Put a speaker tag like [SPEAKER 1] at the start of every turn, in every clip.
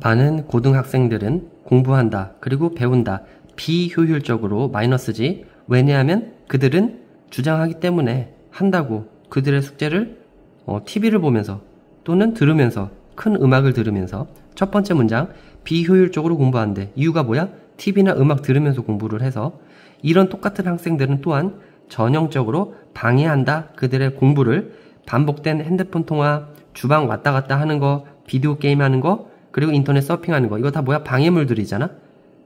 [SPEAKER 1] 많은 고등학생들은 공부한다, 그리고 배운다, 비효율적으로 마이너스지, 왜냐하면 그들은 주장하기 때문에 한다고 그들의 숙제를 어, TV를 보면서 또는 들으면서 큰 음악을 들으면서 첫 번째 문장 비효율적으로 공부한대 이유가 뭐야? TV나 음악 들으면서 공부를 해서 이런 똑같은 학생들은 또한 전형적으로 방해한다 그들의 공부를 반복된 핸드폰 통화 주방 왔다 갔다 하는 거 비디오 게임 하는 거 그리고 인터넷 서핑하는 거 이거 다 뭐야 방해물들이잖아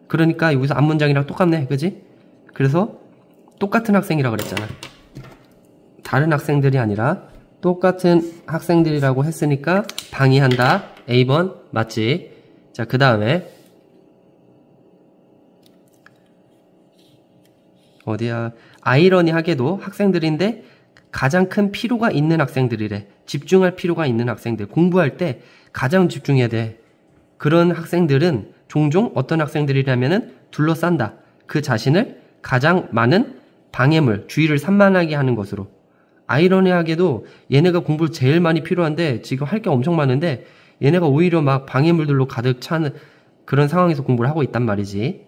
[SPEAKER 1] 그러니까 여기서 앞 문장이랑 똑같네 그지 그래서 똑같은 학생이라 그랬잖아 다른 학생들이 아니라 똑같은 학생들이라고 했으니까 방해한다 A번 맞지 자 그 다음에 어디야 아이러니하게도 학생들인데 가장 큰 필요가 있는 학생들이래. 집중할 필요가 있는 학생들. 공부할 때 가장 집중해야 돼. 그런 학생들은 종종 어떤 학생들이라면은 둘러싼다. 그 자신을 가장 많은 방해물, 주의를 산만하게 하는 것으로. 아이러니하게도 얘네가 공부를 제일 많이 필요한데 지금 할 게 엄청 많은데 얘네가 오히려 막 방해물들로 가득 차는 그런 상황에서 공부를 하고 있단 말이지.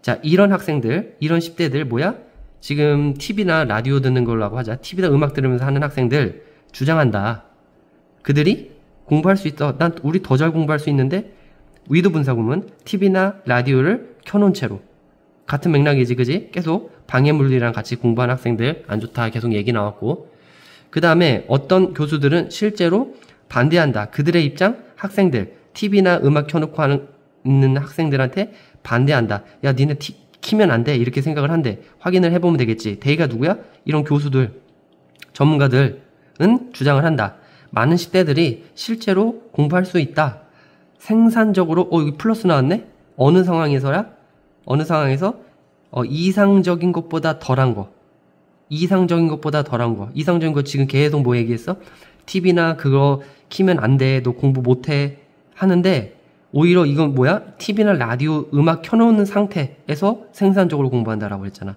[SPEAKER 1] 자, 이런 학생들, 이런 10대들 뭐야? 지금 TV나 라디오 듣는 걸로 고 하자. TV나 음악 들으면서 하는 학생들 주장한다. 그들이 공부할 수 있다. 난 우리 더 잘 공부할 수 있는데 위드 분사구문 TV나 라디오를 켜놓은 채로 같은 맥락이지 그지? 계속 방해물리랑 같이 공부한 학생들 안 좋다 계속 얘기 나왔고 그 다음에 어떤 교수들은 실제로 반대한다 그들의 입장 학생들 TV나 음악 켜놓고 하는 있는 학생들한테 반대한다 야 니네 티, 키면 안 돼 이렇게 생각을 한대 확인을 해보면 되겠지 대의가 누구야? 이런 교수들 전문가들은 주장을 한다 많은 시대들이 실제로 공부할 수 있다 생산적으로 어 여기 플러스 나왔네 어느 상황에서야 어느 상황에서 어, 이상적인 것보다 덜한 거 이상적인 것보다 덜한 거 이상적인 거 지금 계속 뭐 얘기했어 TV나 그거 키면 안돼너 공부 못해 하는데 오히려 이건 뭐야 TV나 라디오 음악 켜놓는 상태에서 생산적으로 공부한다라고 했잖아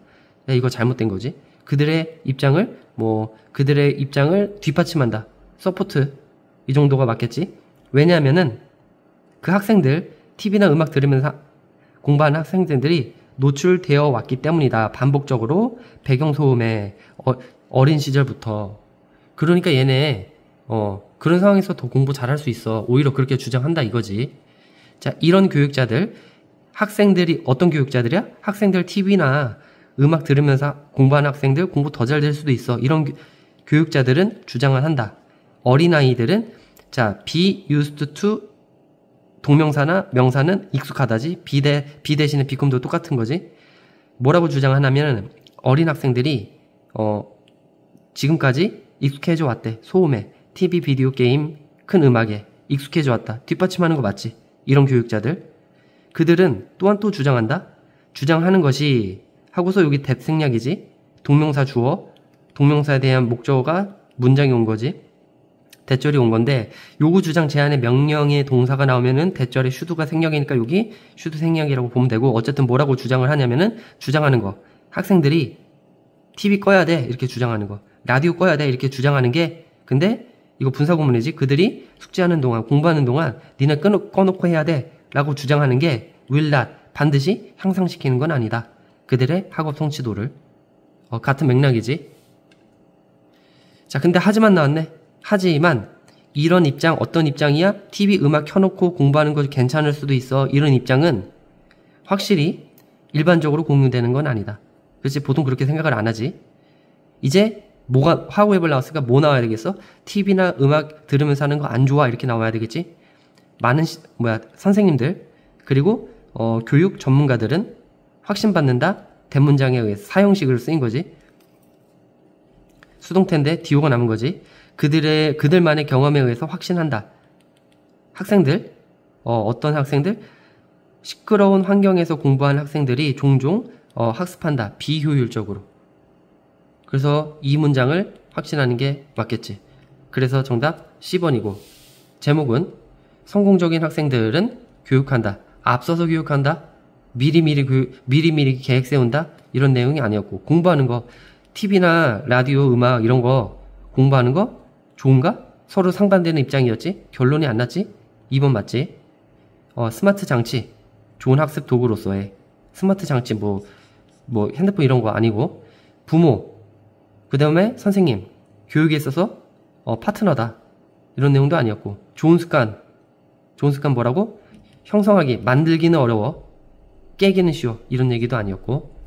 [SPEAKER 1] 야, 이거 잘못된 거지 그들의 입장을 뭐 그들의 입장을 뒷받침한다 서포트 이 정도가 맞겠지 왜냐하면은 그 학생들, TV나 음악 들으면서 공부하는 학생들이 노출되어 왔기 때문이다. 반복적으로 배경소음에 어, 린 시절부터. 그러니까 얘네, 어, 그런 상황에서 더 공부 잘할 수 있어. 오히려 그렇게 주장한다 이거지. 자, 이런 교육자들, 학생들이, 어떤 교육자들이야? 학생들 TV나 음악 들으면서 공부하는 학생들 공부 더 잘 될 수도 있어. 이런 교, 교육자들은 주장을 한다. 어린아이들은, 자, be used to 동명사나 명사는 익숙하다지 비대 비 대신에 비금도 똑같은 거지. 뭐라고 주장하냐면 어린 학생들이 어 지금까지 익숙해져 왔대 소음에 TV 비디오 게임 큰 음악에 익숙해져 왔다 뒷받침하는 거 맞지? 이런 교육자들 그들은 또한 또 주장한다 주장하는 것이 하고서 여기 대생략이지 동명사 주어 동명사에 대한 목적어가 문장이 온 거지 대절이 온 건데 요구 주장 제한에 명령의 동사가 나오면은 대절에 슈드가 생략이니까 여기 슈드 생략이라고 보면 되고 어쨌든 뭐라고 주장을 하냐면은 주장하는 거 학생들이 TV 꺼야 돼 이렇게 주장하는 거 라디오 꺼야 돼 이렇게 주장하는 게 근데 이거 분사구문이지 그들이 숙지하는 동안 공부하는 동안 니네 끊어, 꺼놓고 해야 돼 라고 주장하는 게 will not 반드시 향상시키는 건 아니다 그들의 학업 성취도를 어, 같은 맥락이지 자 근데 하지만 나왔네 하지만 이런 입장 어떤 입장이야? TV 음악 켜놓고 공부하는 것이 괜찮을 수도 있어. 이런 입장은 확실히 일반적으로 공유되는 건 아니다. 그렇지 보통 그렇게 생각을 안 하지. 이제 뭐가 화우앱을 나왔으니까 뭐 나와야 되겠어? TV나 음악 들으면서 하는 거 안 좋아 이렇게 나와야 되겠지. 많은 시, 뭐야 선생님들 그리고 어, 교육 전문가들은 확신받는다 대문장에 의해 사용식으로 쓰인 거지. 수동태인데 디오가 남은 거지. 그들의 그들만의 경험에 의해서 확신한다. 학생들 어, 어떤 학생들 시끄러운 환경에서 공부한 학생들이 종종 어, 학습한다. 비효율적으로. 그래서 이 문장을 확신하는 게 맞겠지. 그래서 정답 1 0번이고 제목은 성공적인 학생들은 교육한다. 앞서서 교육한다. 미리미리 교육, 미리미리 계획 세운다. 이런 내용이 아니었고 공부하는 거 TV나 라디오 음악 이런 거 공부하는 거 좋은가? 서로 상반되는 입장이었지? 결론이 안 났지? 2번 맞지? 어, 스마트 장치. 좋은 학습 도구로서의 스마트 장치, 뭐, 뭐, 핸드폰 이런 거 아니고. 부모. 그 다음에 선생님. 교육에 있어서, 어, 파트너다. 이런 내용도 아니었고. 좋은 습관. 좋은 습관 뭐라고? 형성하기. 만들기는 어려워. 깨기는 쉬워. 이런 얘기도 아니었고.